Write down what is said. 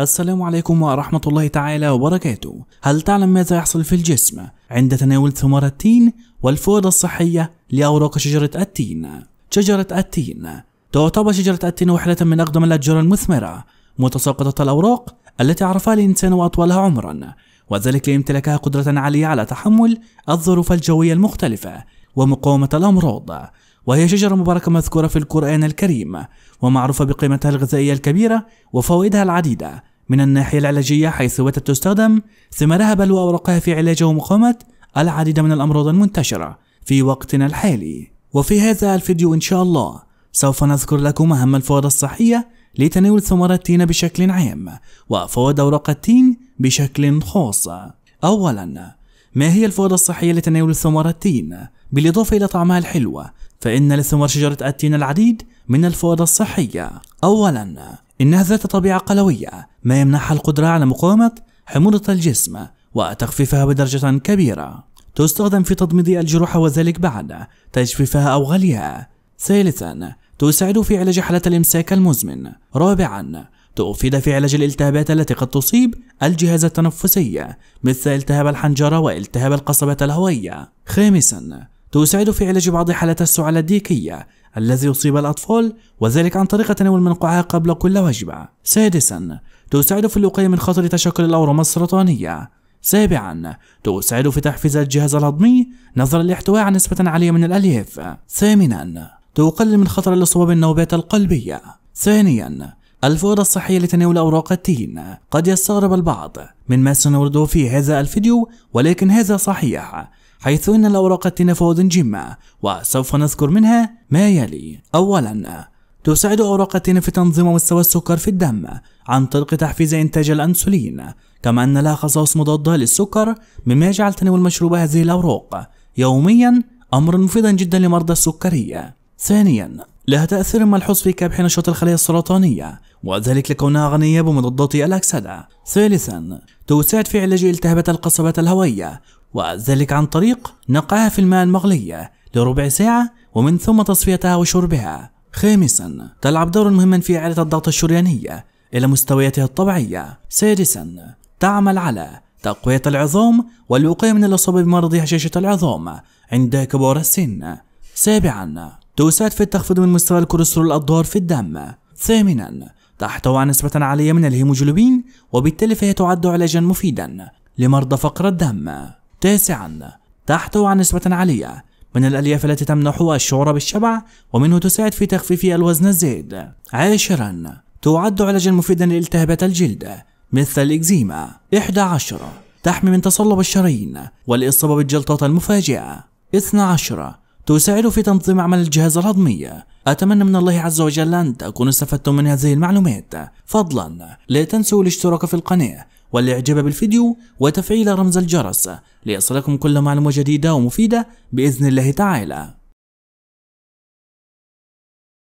السلام عليكم ورحمة الله تعالى وبركاته هل تعلم ماذا يحصل في الجسم عند تناول ثمار التين والفوائد الصحية لأوراق شجرة التين شجرة التين تعتبر شجرة التين واحدة من أقدم الأشجار المثمرة متساقطة الأوراق التي عرفها الإنسان وأطولها عمرا وذلك لامتلاكها قدرة عالية على تحمل الظروف الجوية المختلفة ومقاومة الأمراض وهي شجرة مباركة مذكورة في القرآن الكريم ومعروفة بقيمتها الغذائية الكبيرة وفوائدها العديدة من الناحية العلاجية حيث باتت تستخدم ثمارها بل وأوراقها في علاج ومقاومة العديد من الأمراض المنتشرة في وقتنا الحالي وفي هذا الفيديو إن شاء الله سوف نذكر لكم أهم الفوائد الصحية لتناول ثمار التين بشكل عام وفوائد أوراق التين بشكل خاص أولا ما هي الفوائد الصحية لتناول ثمار التين؟ بالإضافة إلى طعمها الحلوة فإن لثمر شجرة التين العديد من الفوائد الصحية أولا إنها ذات طبيعة قلوية ما يمنحها القدرة على مقاومة حموضة الجسم وتخفيفها بدرجة كبيرة تستخدم في تضميد الجروح وذلك بعد تجفيفها أو غليها ثالثا تساعد في علاج حالات الإمساك المزمن رابعا تفيد في علاج الالتهابات التي قد تصيب الجهاز التنفسي مثل التهاب الحنجرة والتهاب القصبة الهوية خامسا تساعد في علاج بعض حالات السعال الديكية الذي يصيب الأطفال وذلك عن طريق تناول منقوعها قبل كل وجبة. سادسا تساعد في الوقاية من خطر تشكل الأورام السرطانية. سابعا تساعد في تحفيز الجهاز الهضمي نظرا لاحتواء على نسبة عالية من الألياف. ثامنا تقلل من خطر الاصابة بالنوبات القلبية. ثانيا الفوائد الصحية لتناول أوراق التين قد يستغرب البعض من ما سنورده في هذا الفيديو ولكن هذا صحيح حيث إن الأوراق التنفذ جمة وسوف نذكر منها ما يلي أولا تساعد أوراق التين في تنظيم مستوى السكر في الدم عن طريق تحفيز إنتاج الأنسولين كما أن لها خصائص مضادة للسكر مما يجعل تناول مشروب هذه الأوراق يوميا أمرا مفيدا جدا لمرضى السكرية ثانيا لها تأثير ملحوظ في كبح نشاط الخلايا السرطانية وذلك لكونها غنية بمضادات الأكسدة ثالثا تساعد في علاج التهابات القصبات الهوية وذلك عن طريق نقعها في الماء المغلي لربع ساعة ومن ثم تصفيتها وشربها خامسا تلعب دورا مهما في إعادة الضغط الشرياني إلى مستوياتها الطبيعية سادسا تعمل على تقوية العظام والوقاية من الإصابة بمرض هشاشة العظام عند كبار السن سابعا تساعد في التخفيض من مستوى الكوليسترول الضار في الدم ثامنا تحتوي على نسبة عالية من الهيموجلوبين وبالتالي فهي تعد علاجا مفيدا لمرضى فقر الدم تاسعا تحتوي على نسبة عالية من الألياف التي تمنح الشعور بالشبع ومنه تساعد في تخفيف الوزن الزائد عاشرا تعد علاجا مفيدا لالتهابات الجلد مثل الإكزيما 11 تحمي من تصلب الشرايين والإصابة بالجلطات المفاجئة 12 تساعد في تنظيم عمل الجهاز الهضمي أتمنى من الله عز وجل أن تكونوا استفدتم من هذه المعلومات فضلا لا تنسوا الاشتراك في القناة والاعجاب بالفيديو وتفعيل رمز الجرس ليصلكم كل معلومة جديدة ومفيدة بإذن الله تعالى